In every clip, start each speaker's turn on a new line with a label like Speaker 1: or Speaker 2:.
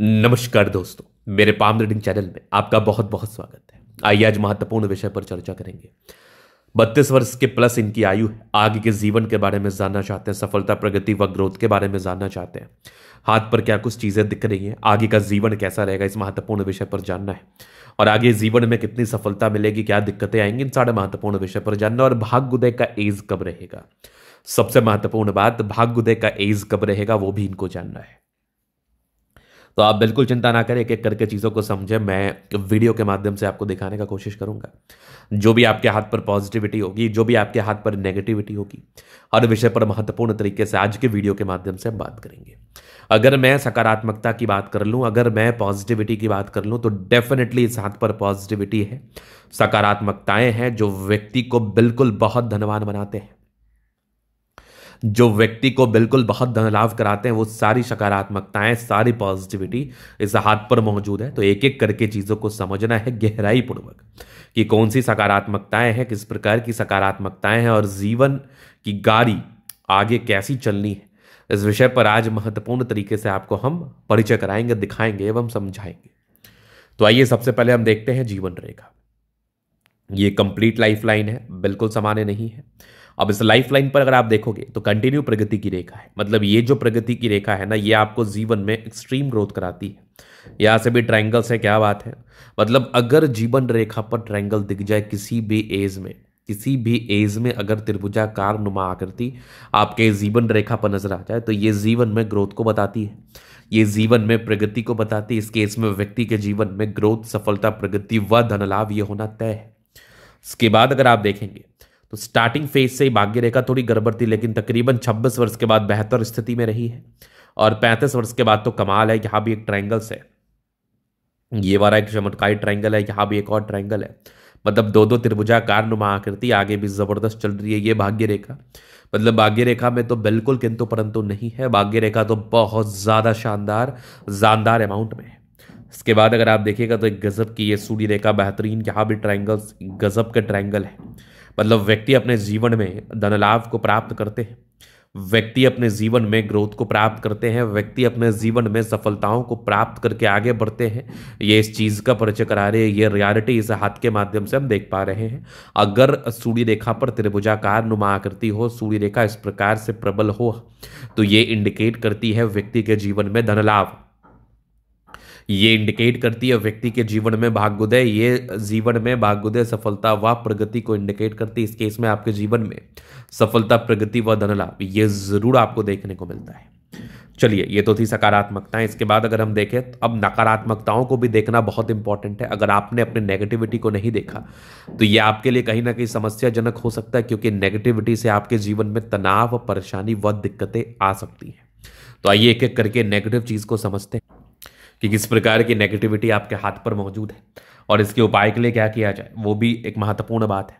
Speaker 1: नमस्कार दोस्तों मेरे पाम रीडिंग चैनल में आपका बहुत बहुत स्वागत है आइए आज महत्वपूर्ण विषय पर चर्चा करेंगे बत्तीस वर्ष के प्लस इनकी आयु है आगे के जीवन के बारे में जानना चाहते हैं सफलता प्रगति व ग्रोथ के बारे में जानना चाहते हैं हाथ पर क्या कुछ चीज़ें दिख रही हैं आगे का जीवन कैसा रहेगा इस महत्वपूर्ण विषय पर जानना है और आगे जीवन में कितनी सफलता मिलेगी क्या दिक्कतें आएंगी इन सारे महत्वपूर्ण विषय पर जानना और भाग्योदय का एज कब रहेगा सबसे महत्वपूर्ण बात भाग्योदय का एज कब रहेगा वो भी इनको जानना है तो आप बिल्कुल चिंता ना करें एक एक करके चीज़ों को समझें मैं वीडियो के माध्यम से आपको दिखाने का कोशिश करूंगा जो भी आपके हाथ पर पॉजिटिविटी होगी जो भी आपके हाथ पर नेगेटिविटी होगी हर विषय पर महत्वपूर्ण तरीके से आज के वीडियो के माध्यम से बात करेंगे अगर मैं सकारात्मकता की बात कर लूँ अगर मैं पॉजिटिविटी की बात कर लूँ तो डेफिनेटली इस हाथ पर पॉजिटिविटी है सकारात्मकताएँ हैं जो व्यक्ति को बिल्कुल बहुत धनवान बनाते हैं जो व्यक्ति को बिल्कुल बहुत धन लाभ कराते हैं वो सारी सकारात्मकताएं सारी पॉजिटिविटी इस हाथ पर मौजूद है तो एक एक करके चीज़ों को समझना है गहराई पूर्वक कि कौन सी सकारात्मकताएं हैं किस प्रकार की सकारात्मकताएं हैं और जीवन की गाड़ी आगे कैसी चलनी है इस विषय पर आज महत्वपूर्ण तरीके से आपको हम परिचय कराएंगे दिखाएंगे एवं समझाएंगे तो आइए सबसे पहले हम देखते हैं जीवन रेखा ये कंप्लीट लाइफ लाइन है बिल्कुल सामान्य नहीं है अब इस लाइफ लाइन पर अगर आप देखोगे तो कंटिन्यू प्रगति की रेखा है मतलब ये जो प्रगति की रेखा है ना ये आपको जीवन में एक्सट्रीम ग्रोथ कराती है यहाँ से भी ट्रायंगल्स है क्या बात है मतलब अगर जीवन रेखा पर ट्रायंगल दिख जाए किसी भी एज में किसी भी एज में अगर त्रिभुजाकार नुमा आकृति आपके जीवन रेखा पर नजर आ जाए तो ये जीवन में ग्रोथ को बताती है ये जीवन में प्रगति को बताती है इस केस में व्यक्ति के जीवन में ग्रोथ सफलता प्रगति व धनलाभ ये होना तय है इसके बाद अगर आप देखेंगे तो स्टार्टिंग फेज से ही भाग्य रेखा थोड़ी गड़बड़ थी लेकिन तकरीबन 26 वर्ष के बाद बेहतर स्थिति में रही है और 35 वर्ष के बाद तो कमाल है यहाँ भी एक ट्रायंगल्स है ये वाला एक चमत्कारी ट्रायंगल है यहाँ भी एक और ट्रायंगल है मतलब दो दो त्रिभुजाकार नुमा आकृति आगे भी ज़बरदस्त चल रही है ये भाग्य रेखा मतलब भाग्य रेखा में तो बिल्कुल किंतु परंतु नहीं है भाग्य रेखा तो बहुत ज़्यादा शानदार जानदार अमाउंट में है इसके बाद अगर आप देखिएगा तो एक गज़ब की ये सूर्य रेखा बेहतरीन यहाँ भी ट्रायंगल्स गज़ब के ट्रायंगल है मतलब व्यक्ति अपने जीवन में धन लाभ को प्राप्त करते हैं व्यक्ति अपने जीवन में ग्रोथ को प्राप्त करते हैं व्यक्ति अपने जीवन में सफलताओं को प्राप्त करके आगे बढ़ते हैं ये इस चीज़ का परिचय करा रहे हैं ये रियलिटी इस हाथ के माध्यम से हम देख पा रहे हैं अगर सूर्य रेखा पर त्रिभुजाकार नुमा आकृति हो सूर्य रेखा इस प्रकार से प्रबल हो तो ये इंडिकेट करती है व्यक्ति के जीवन में धन लाभ ये इंडिकेट करती है व्यक्ति के जीवन में भाग्योदय ये जीवन में भाग्योदय सफलता व प्रगति को इंडिकेट करती है इस केस में आपके जीवन में सफलता प्रगति व धनलाभ ये जरूर आपको देखने को मिलता है चलिए ये तो थी सकारात्मकताएं इसके बाद अगर हम देखें तो अब नकारात्मकताओं को भी देखना बहुत इंपॉर्टेंट है अगर आपने अपने नेगेटिविटी को नहीं देखा तो ये आपके लिए कहीं ना कहीं समस्याजनक हो सकता है क्योंकि नेगेटिविटी से आपके जीवन में तनाव परेशानी व दिक्कतें आ सकती हैं तो आइए एक एक करके नेगेटिव चीज़ को समझते हैं कि किस प्रकार की नेगेटिविटी आपके हाथ पर मौजूद है और इसके उपाय के लिए क्या किया जाए वो भी एक महत्वपूर्ण बात है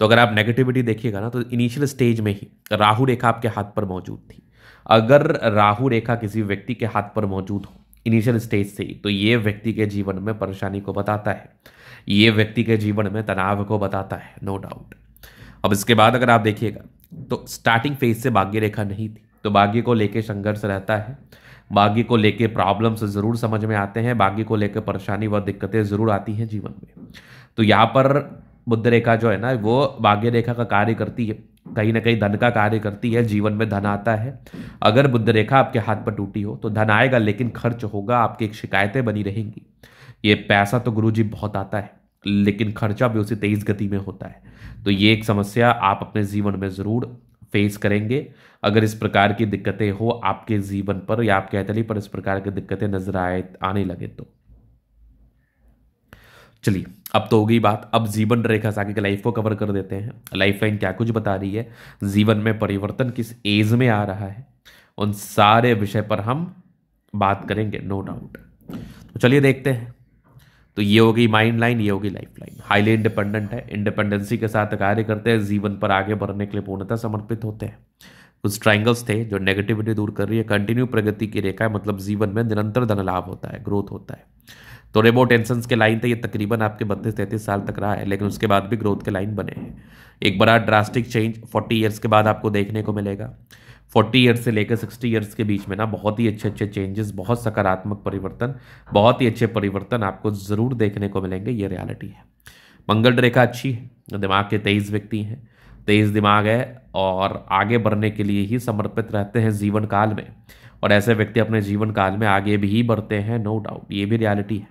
Speaker 1: तो अगर आप नेगेटिविटी देखिएगा ना तो इनिशियल स्टेज में ही राहु रेखा आपके हाथ पर मौजूद थी अगर राहु रेखा किसी व्यक्ति के हाथ पर मौजूद हो इनिशियल स्टेज से ही तो ये व्यक्ति के जीवन में परेशानी को बताता है ये व्यक्ति के जीवन में तनाव को बताता है नो no डाउट अब इसके बाद अगर आप देखिएगा तो स्टार्टिंग फेज से भाग्य रेखा नहीं थी तो भाग्य को लेके संघर्ष रहता है भाग्य को लेके प्रॉब्लम्स ज़रूर समझ में आते हैं भाग्य को लेकर परेशानी व दिक्कतें ज़रूर आती हैं जीवन में तो यहाँ पर बुद्ध रेखा जो है ना वो भाग्य रेखा का कार्य करती है कहीं ना कहीं धन का कार्य करती है जीवन में धन आता है अगर बुद्ध रेखा आपके हाथ पर टूटी हो तो धन आएगा लेकिन खर्च होगा आपकी एक शिकायतें बनी रहेंगी ये पैसा तो गुरु जी बहुत आता है लेकिन खर्चा भी उसी तेज गति में होता है तो ये एक समस्या आप अपने जीवन में ज़रूर फेस करेंगे अगर इस प्रकार की दिक्कतें हो आपके जीवन पर या आपके हथेली पर इस प्रकार की दिक्कतें नजर आए आने लगे तो चलिए अब तो हो गई बात अब जीवन रेखा से की लाइफ को कवर कर देते हैं लाइफ लाइन क्या कुछ बता रही है जीवन में परिवर्तन किस एज में आ रहा है उन सारे विषय पर हम बात करेंगे नो डाउट तो चलिए देखते हैं तो ये होगी माइंड लाइन ये होगी लाइफ लाइन हाईली इंडिपेंडेंट है इंडिपेंडेंसी के साथ कार्य करते हैं जीवन पर आगे बढ़ने के लिए पूर्णतः समर्पित होते हैं कुछ ट्राइंगल्स थे जो नेगेटिविटी दूर कर रही है कंटिन्यू प्रगति की रेखा है मतलब जीवन में निरंतर धन लाभ होता है ग्रोथ होता है तो रेमो टेंशन के लाइन थे ये तकरीबन आपके बत्तीस तैंतीस साल तक रहा है लेकिन उसके बाद भी ग्रोथ के लाइन बने हैं एक बड़ा ड्रास्टिक चेंज फोर्टी ईयर्स के बाद आपको देखने को मिलेगा फोर्टी ईयर्स से लेकर सिक्सटी ईयर्स के बीच में ना बहुत ही अच्छे अच्छे चेंजेस बहुत सकारात्मक परिवर्तन बहुत ही अच्छे परिवर्तन आपको ज़रूर देखने को मिलेंगे ये रियलिटी है मंगल रेखा अच्छी है दिमाग के तेईस व्यक्ति हैं तेईस दिमाग है और आगे बढ़ने के लिए ही समर्पित रहते हैं जीवन काल में और ऐसे व्यक्ति अपने जीवन काल में आगे भी बढ़ते हैं नो डाउट ये भी रियलिटी है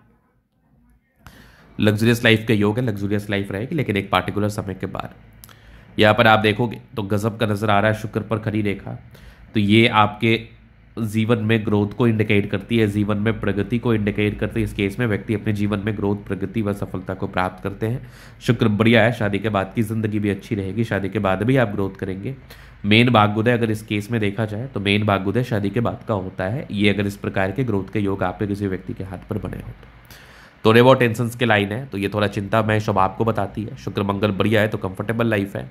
Speaker 1: लग्जरियस लाइफ के योग है लग्जरियस लाइफ रहेगी लेकिन एक पार्टिकुलर समय के बाद यहाँ पर आप देखोगे तो गज़ब का नज़र आ रहा है शुक्र पर खड़ी रेखा तो ये आपके जीवन में ग्रोथ को इंडिकेट करती है जीवन में प्रगति को इंडिकेट करती है इस केस में व्यक्ति अपने जीवन में ग्रोथ प्रगति व सफलता को प्राप्त करते हैं शुक्र बढ़िया है शादी के बाद की ज़िंदगी भी अच्छी रहेगी शादी के बाद भी आप ग्रोथ करेंगे मेन भाग्योदय अगर इस केस में देखा जाए तो मेन भाग्योदय शादी के बाद का होता है ये अगर इस प्रकार के ग्रोथ के योग आपके किसी व्यक्ति के हाथ पर बने होते हैं तो। तो रेवो टेंशन के लाइन है तो ये थोड़ा चिंता मैं शब आपको बताती है शुक्र मंगल बढ़िया है तो कंफर्टेबल लाइफ है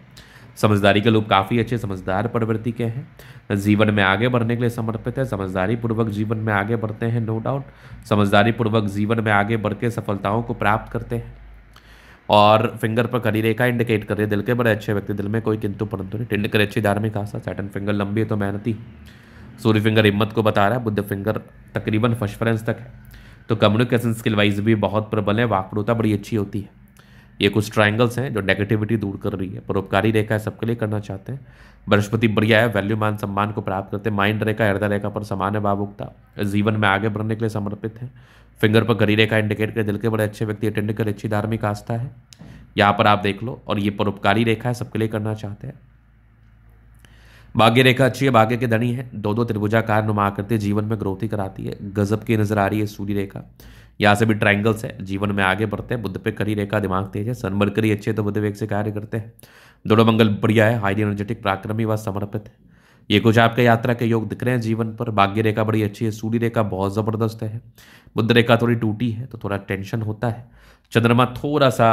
Speaker 1: समझदारी के लोग काफ़ी अच्छे समझदार प्रवृत्ति के हैं जीवन में आगे बढ़ने के लिए समर्पित है समझदारी पूर्वक जीवन में आगे बढ़ते हैं नो डाउट समझदारी पूर्वक जीवन में आगे बढ़ के सफलताओं को प्राप्त करते हैं और फिंगर पर करी रेखा इंडिकेट कर रही है दिल के बड़े अच्छे व्यक्ति दिल में कोई किंतु परंतु नहीं टिंड करे अच्छी धार्मिक आशा सैटन फिंगर लंबी है तो मेहनती सूर्य फिंगर हिम्मत को बता रहा है बुद्ध फिंगर तकरीबन फर्स्ट तक है तो कम्युनिकेशन स्किल वाइज भी बहुत प्रबल है वाक्पड़ुता बड़ी अच्छी होती है ये कुछ ट्राइंगल्स हैं जो नेगेटिविटी दूर कर रही है परोपकारी रेखा है सबके लिए करना चाहते हैं बृहस्पति बढ़िया है वैल्यू मान सम्मान को प्राप्त करते हैं माइंड रेखा हृदय रेखा पर समान है भावुकता जीवन में आगे बढ़ने के लिए समर्पित है फिंगर पर गरी रेखा इंडिकेट कर दिल के बड़े अच्छे व्यक्ति अटेंड कर अच्छी धार्मिक आस्था है यहाँ पर आप देख लो और ये परोपकारी रेखा है सबके लिए करना चाहते हैं भाग्य रेखा अच्छी है भाग्य के धनी है दो दो त्रिभुजाकार नुमा करते जीवन में ही कराती है गजब की नजर आ रही है सूर्य रेखा यहाँ से भी ट्राइंगल्स है जीवन में आगे बढ़ते हैं बुद्ध पे करी रेखा दिमाग तेज है करी अच्छे तो बुद्ध वेग से कार्य करते हैं दोनों मंगल बढ़िया है हाईली एनर्जेटिक पराक्रमी व समर्पित है ये कुछ आपके यात्रा के योग दिख रहे हैं जीवन पर भाग्य रेखा बड़ी अच्छी है सूर्य रेखा बहुत ज़बरदस्त है बुद्ध रेखा थोड़ी टूटी है तो थोड़ा टेंशन होता है चंद्रमा थोड़ा सा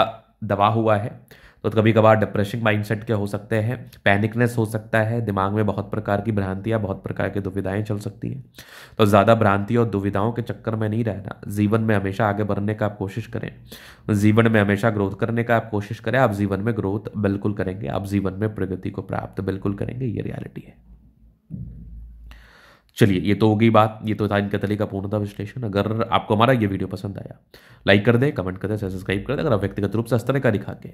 Speaker 1: दबा हुआ है तो कभी कभार डिप्रेशन माइंडसेट के हो सकते हैं पैनिकनेस हो सकता है दिमाग में बहुत प्रकार की भ्रांतियाँ बहुत प्रकार की दुविधाएँ चल सकती हैं तो ज़्यादा भ्रांति और दुविधाओं के चक्कर में नहीं रहना जीवन में हमेशा आगे बढ़ने का आप कोशिश करें जीवन में हमेशा ग्रोथ करने का आप कोशिश करें आप जीवन में ग्रोथ बिल्कुल करेंगे आप जीवन में प्रगति को प्राप्त बिल्कुल करेंगे ये रियालिटी है चलिए ये तो हो गई बात ये तो था इनका तले का पूर्णता विश्लेषण अगर आपको हमारा ये वीडियो पसंद आया लाइक कर दें कमेंट कर दें सब्सक्राइब कर दें अगर आप व्यक्तिगत रूप से इस तरह का दिखा के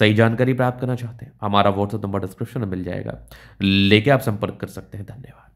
Speaker 1: सही जानकारी प्राप्त करना चाहते हैं हमारा व्हाट्सअप नंबर डिस्क्रिप्शन में मिल जाएगा लेके आप संपर्क कर सकते हैं धन्यवाद